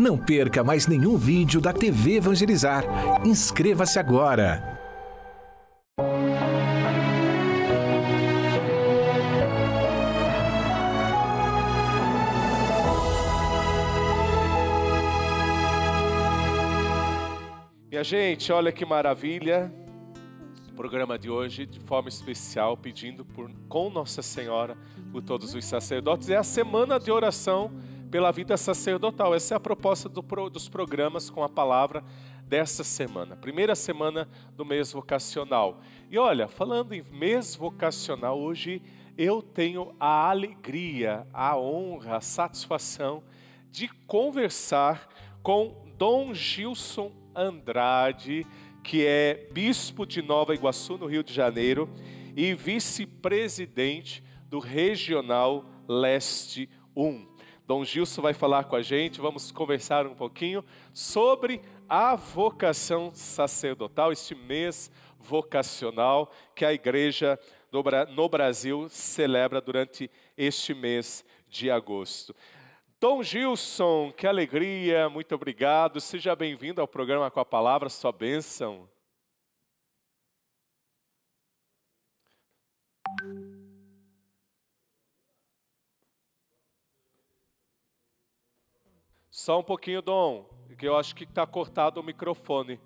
Não perca mais nenhum vídeo da TV Evangelizar. Inscreva-se agora! Minha gente, olha que maravilha! O programa de hoje, de forma especial, pedindo por, com Nossa Senhora por todos os sacerdotes. É a semana de oração pela vida sacerdotal. Essa é a proposta do, dos programas com a palavra dessa semana, primeira semana do mês vocacional. E olha, falando em mês vocacional, hoje eu tenho a alegria, a honra, a satisfação de conversar com Dom Gilson Andrade, que é bispo de Nova Iguaçu, no Rio de Janeiro, e vice-presidente do Regional Leste 1. Dom Gilson vai falar com a gente, vamos conversar um pouquinho sobre a vocação sacerdotal, este mês vocacional que a igreja no Brasil celebra durante este mês de agosto. Dom Gilson, que alegria, muito obrigado. Seja bem-vindo ao programa com a palavra, sua bênção. Só um pouquinho, Dom, que eu acho que está cortado o microfone.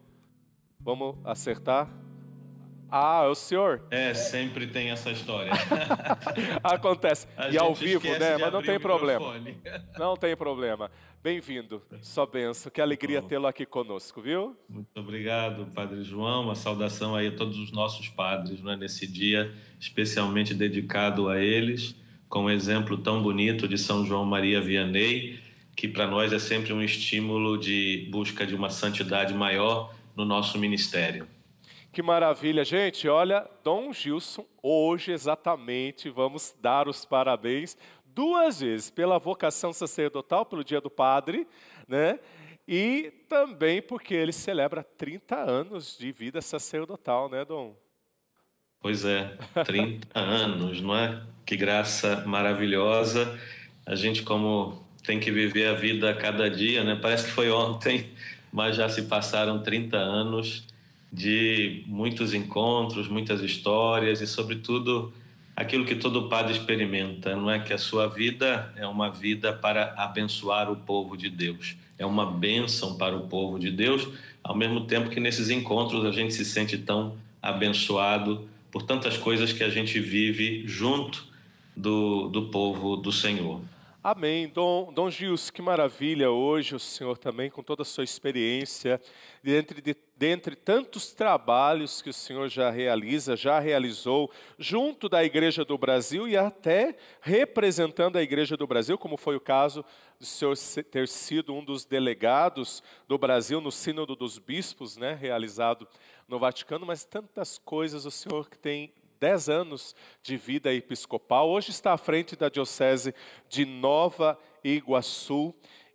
Vamos acertar? Ah, é o senhor? É, sempre tem essa história. Acontece. A e ao vivo, né? Mas não tem problema. Microfone. Não tem problema. Bem-vindo, só benção. Que alegria tê-lo aqui conosco, viu? Muito obrigado, Padre João. Uma saudação aí a todos os nossos padres, né? Nesse dia especialmente dedicado a eles, com o um exemplo tão bonito de São João Maria Vianney, que para nós é sempre um estímulo de busca de uma santidade maior no nosso ministério. Que maravilha, gente. Olha, Dom Gilson, hoje exatamente vamos dar os parabéns duas vezes pela vocação sacerdotal, pelo Dia do Padre, né? E também porque ele celebra 30 anos de vida sacerdotal, né, Dom? Pois é, 30 anos, não é? Que graça maravilhosa. A gente, como tem que viver a vida a cada dia, né? Parece que foi ontem, mas já se passaram 30 anos de muitos encontros, muitas histórias e, sobretudo, aquilo que todo padre experimenta, não é que a sua vida é uma vida para abençoar o povo de Deus. É uma bênção para o povo de Deus, ao mesmo tempo que nesses encontros a gente se sente tão abençoado por tantas coisas que a gente vive junto do, do povo do Senhor. Amém. Dom, Dom que maravilha hoje o senhor também, com toda a sua experiência, dentre, de, dentre tantos trabalhos que o senhor já realiza, já realizou, junto da Igreja do Brasil e até representando a Igreja do Brasil, como foi o caso do senhor ter sido um dos delegados do Brasil no Sínodo dos Bispos, né, realizado no Vaticano, mas tantas coisas o senhor que tem 10 anos de vida episcopal. Hoje está à frente da Diocese de Nova Iguaçu.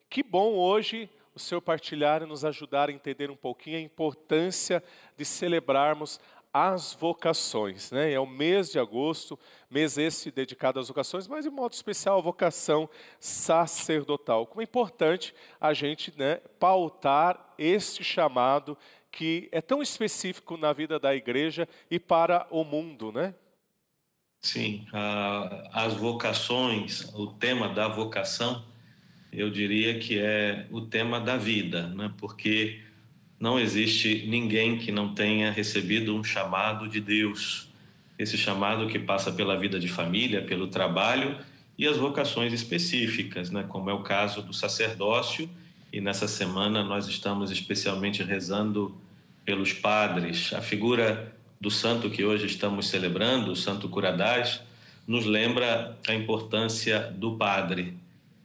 Que bom hoje o seu partilhar e nos ajudar a entender um pouquinho a importância de celebrarmos as vocações. Né? É o mês de agosto, mês esse dedicado às vocações, mas de modo especial a vocação sacerdotal. Como é importante a gente né, pautar este chamado que é tão específico na vida da igreja e para o mundo, né? Sim, a, as vocações, o tema da vocação, eu diria que é o tema da vida, né? Porque não existe ninguém que não tenha recebido um chamado de Deus. Esse chamado que passa pela vida de família, pelo trabalho e as vocações específicas, né? Como é o caso do sacerdócio e nessa semana nós estamos especialmente rezando pelos padres. A figura do santo que hoje estamos celebrando, o Santo Curadás, nos lembra a importância do padre.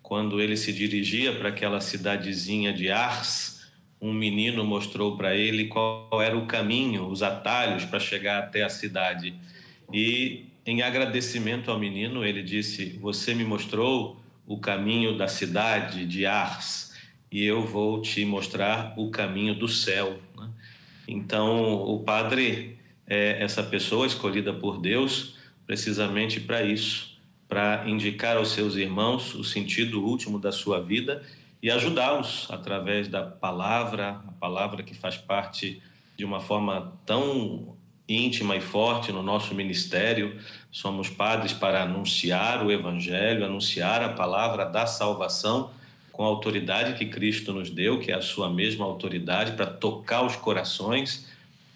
Quando ele se dirigia para aquela cidadezinha de Ars, um menino mostrou para ele qual era o caminho, os atalhos para chegar até a cidade. E em agradecimento ao menino, ele disse: Você me mostrou o caminho da cidade de Ars e eu vou te mostrar o caminho do céu. Né? Então, o padre é essa pessoa escolhida por Deus precisamente para isso, para indicar aos seus irmãos o sentido último da sua vida e ajudá-los através da palavra, a palavra que faz parte de uma forma tão íntima e forte no nosso ministério. Somos padres para anunciar o evangelho, anunciar a palavra da salvação com a autoridade que Cristo nos deu, que é a sua mesma autoridade para tocar os corações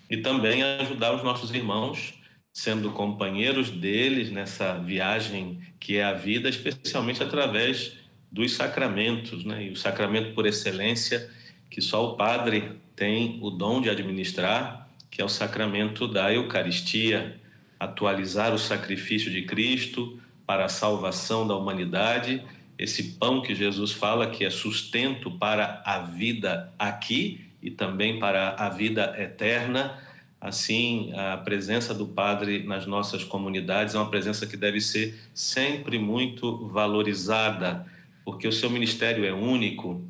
e também ajudar os nossos irmãos, sendo companheiros deles nessa viagem que é a vida, especialmente através dos sacramentos, né? E o sacramento por excelência que só o padre tem o dom de administrar, que é o sacramento da Eucaristia, atualizar o sacrifício de Cristo para a salvação da humanidade esse pão que Jesus fala que é sustento para a vida aqui e também para a vida eterna. Assim, a presença do Padre nas nossas comunidades é uma presença que deve ser sempre muito valorizada, porque o seu ministério é único.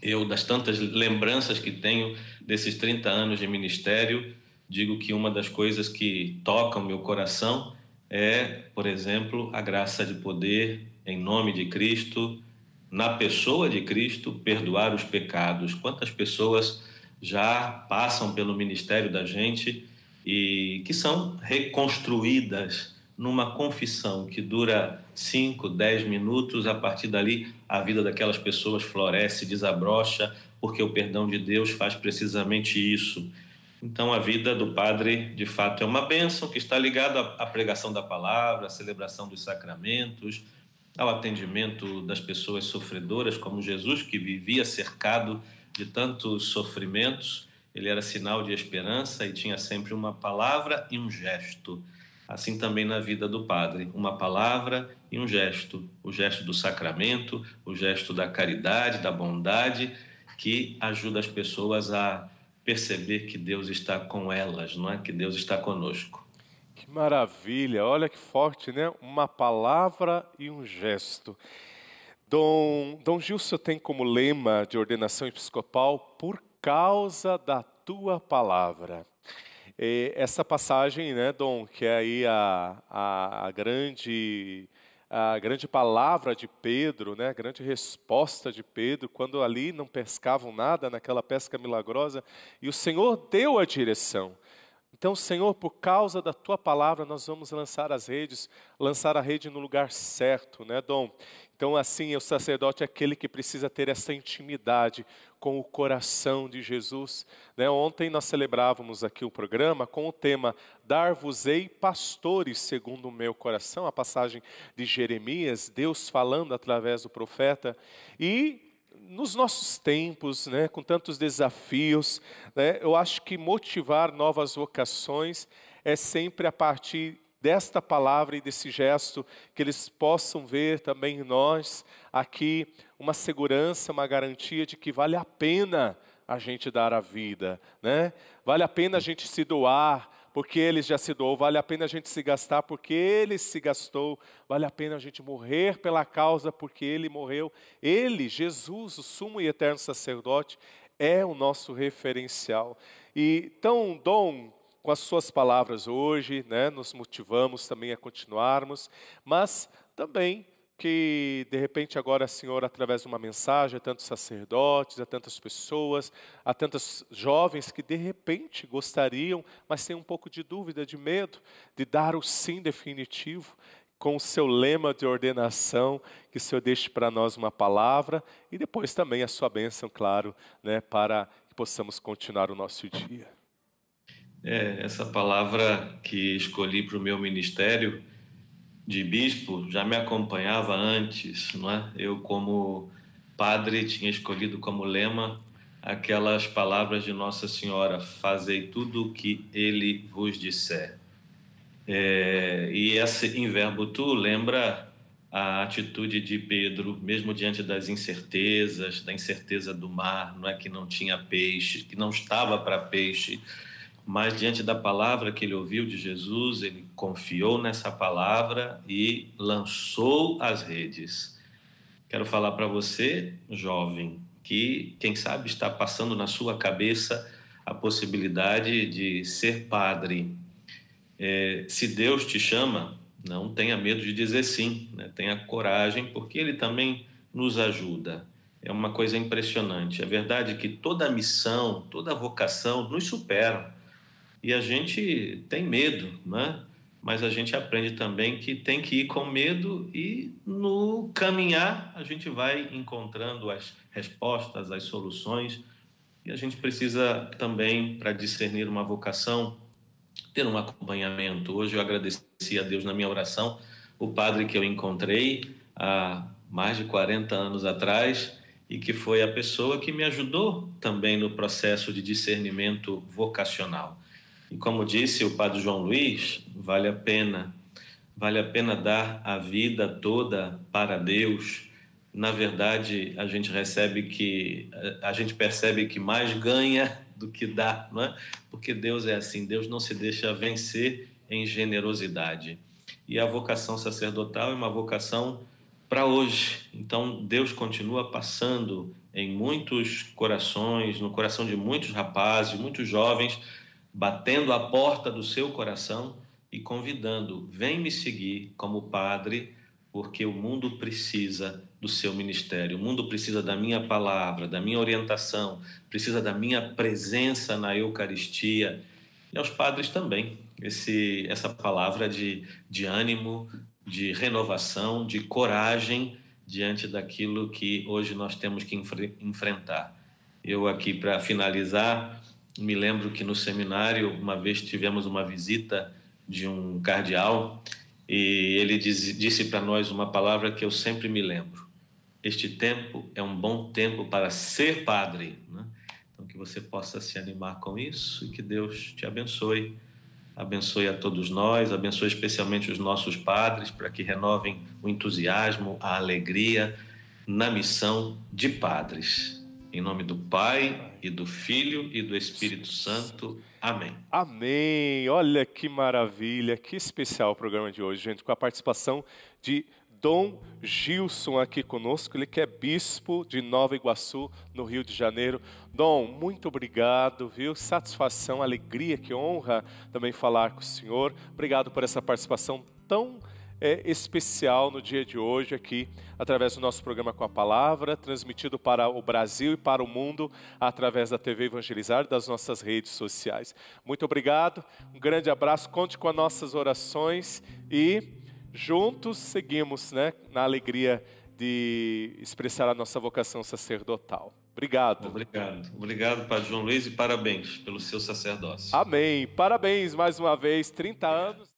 Eu, das tantas lembranças que tenho desses 30 anos de ministério, digo que uma das coisas que toca o meu coração é, por exemplo, a graça de poder em nome de Cristo, na pessoa de Cristo, perdoar os pecados. Quantas pessoas já passam pelo ministério da gente e que são reconstruídas numa confissão que dura 5, 10 minutos, a partir dali a vida daquelas pessoas floresce, desabrocha, porque o perdão de Deus faz precisamente isso. Então a vida do padre, de fato, é uma bênção que está ligada à pregação da palavra, à celebração dos sacramentos, ao atendimento das pessoas sofredoras, como Jesus, que vivia cercado de tantos sofrimentos. Ele era sinal de esperança e tinha sempre uma palavra e um gesto. Assim também na vida do Padre, uma palavra e um gesto. O gesto do sacramento, o gesto da caridade, da bondade, que ajuda as pessoas a perceber que Deus está com elas, não é? Que Deus está conosco. Que maravilha, olha que forte, né? Uma palavra e um gesto. Dom, Dom Gilson tem como lema de ordenação episcopal por causa da tua palavra. E essa passagem, né, Dom, que é aí a, a, a grande a grande palavra de Pedro, né, a grande resposta de Pedro, quando ali não pescavam nada naquela pesca milagrosa, e o Senhor deu a direção. Então, Senhor, por causa da tua palavra, nós vamos lançar as redes, lançar a rede no lugar certo, né, Dom? Então, assim, o sacerdote é aquele que precisa ter essa intimidade com o coração de Jesus. Né? Ontem nós celebrávamos aqui o programa com o tema Dar-vos-ei pastores segundo o meu coração, a passagem de Jeremias, Deus falando através do profeta. E nos nossos tempos, né, com tantos desafios, né, eu acho que motivar novas vocações é sempre a partir desta palavra e desse gesto que eles possam ver também em nós aqui uma segurança, uma garantia de que vale a pena a gente dar a vida, né? Vale a pena a gente se doar, porque ele já se doou, vale a pena a gente se gastar porque ele se gastou, vale a pena a gente morrer pela causa porque ele morreu. Ele, Jesus, o sumo e eterno sacerdote, é o nosso referencial. E então, Dom, com as suas palavras hoje, né, nos motivamos também a continuarmos, mas também que de repente agora a senhora, através de uma mensagem, a tantos sacerdotes, a tantas pessoas, a tantos jovens que de repente gostariam, mas têm um pouco de dúvida, de medo, de dar o sim definitivo, com o seu lema de ordenação, que o Senhor deixe para nós uma palavra e depois também a sua bênção, claro, né, para que possamos continuar o nosso dia. É, essa palavra que escolhi para o meu ministério de bispo já me acompanhava antes, não é? Eu como padre tinha escolhido como lema aquelas palavras de Nossa Senhora: "Fazei tudo o que Ele vos disser". É, e esse em verbo tu lembra a atitude de Pedro, mesmo diante das incertezas, da incerteza do mar, não é que não tinha peixe, que não estava para peixe, mas diante da palavra que ele ouviu de Jesus, ele confiou nessa palavra e lançou as redes. Quero falar para você, jovem, que quem sabe está passando na sua cabeça a possibilidade de ser padre. É, se Deus te chama, não tenha medo de dizer sim, né? tenha coragem, porque Ele também nos ajuda. É uma coisa impressionante. É verdade que toda missão, toda vocação nos supera. E a gente tem medo, né? Mas a gente aprende também que tem que ir com medo e no caminhar a gente vai encontrando as respostas, as soluções. E a gente precisa também, para discernir uma vocação, ter um acompanhamento. Hoje eu agradeci a Deus na minha oração o padre que eu encontrei há mais de 40 anos atrás e que foi a pessoa que me ajudou também no processo de discernimento vocacional. E como disse o padre João Luiz, vale a pena, vale a pena dar a vida toda para Deus. Na verdade, a gente recebe que a gente percebe que mais ganha do que dá, não é? Porque Deus é assim, Deus não se deixa vencer em generosidade. E a vocação sacerdotal é uma vocação para hoje. Então, Deus continua passando em muitos corações, no coração de muitos rapazes, muitos jovens, batendo a porta do seu coração e convidando: vem me seguir como padre, porque o mundo precisa do seu ministério, o mundo precisa da minha palavra, da minha orientação, precisa da minha presença na Eucaristia e aos padres também. Esse, essa palavra de, de ânimo, de renovação, de coragem diante daquilo que hoje nós temos que enfrentar. Eu aqui para finalizar, me lembro que no seminário, uma vez tivemos uma visita de um cardeal e ele diz, disse para nós uma palavra que eu sempre me lembro: Este tempo é um bom tempo para ser padre. Né? Então, que você possa se animar com isso e que Deus te abençoe. Abençoe a todos nós, abençoe especialmente os nossos padres, para que renovem o entusiasmo, a alegria na missão de padres. Em nome do Pai e do Filho e do Espírito Santo. Amém. Amém. Olha que maravilha, que especial o programa de hoje, gente, com a participação de Dom Gilson aqui conosco, ele que é bispo de Nova Iguaçu, no Rio de Janeiro. Dom, muito obrigado, viu? Satisfação, alegria, que honra também falar com o senhor. Obrigado por essa participação tão é, especial no dia de hoje aqui, através do nosso programa com a palavra, transmitido para o Brasil e para o mundo através da TV Evangelizar e das nossas redes sociais. Muito obrigado, um grande abraço, conte com as nossas orações e juntos seguimos né, na alegria de expressar a nossa vocação sacerdotal. Obrigado. Obrigado. Obrigado, Padre João Luiz, e parabéns pelo seu sacerdócio. Amém. Parabéns mais uma vez, 30 anos.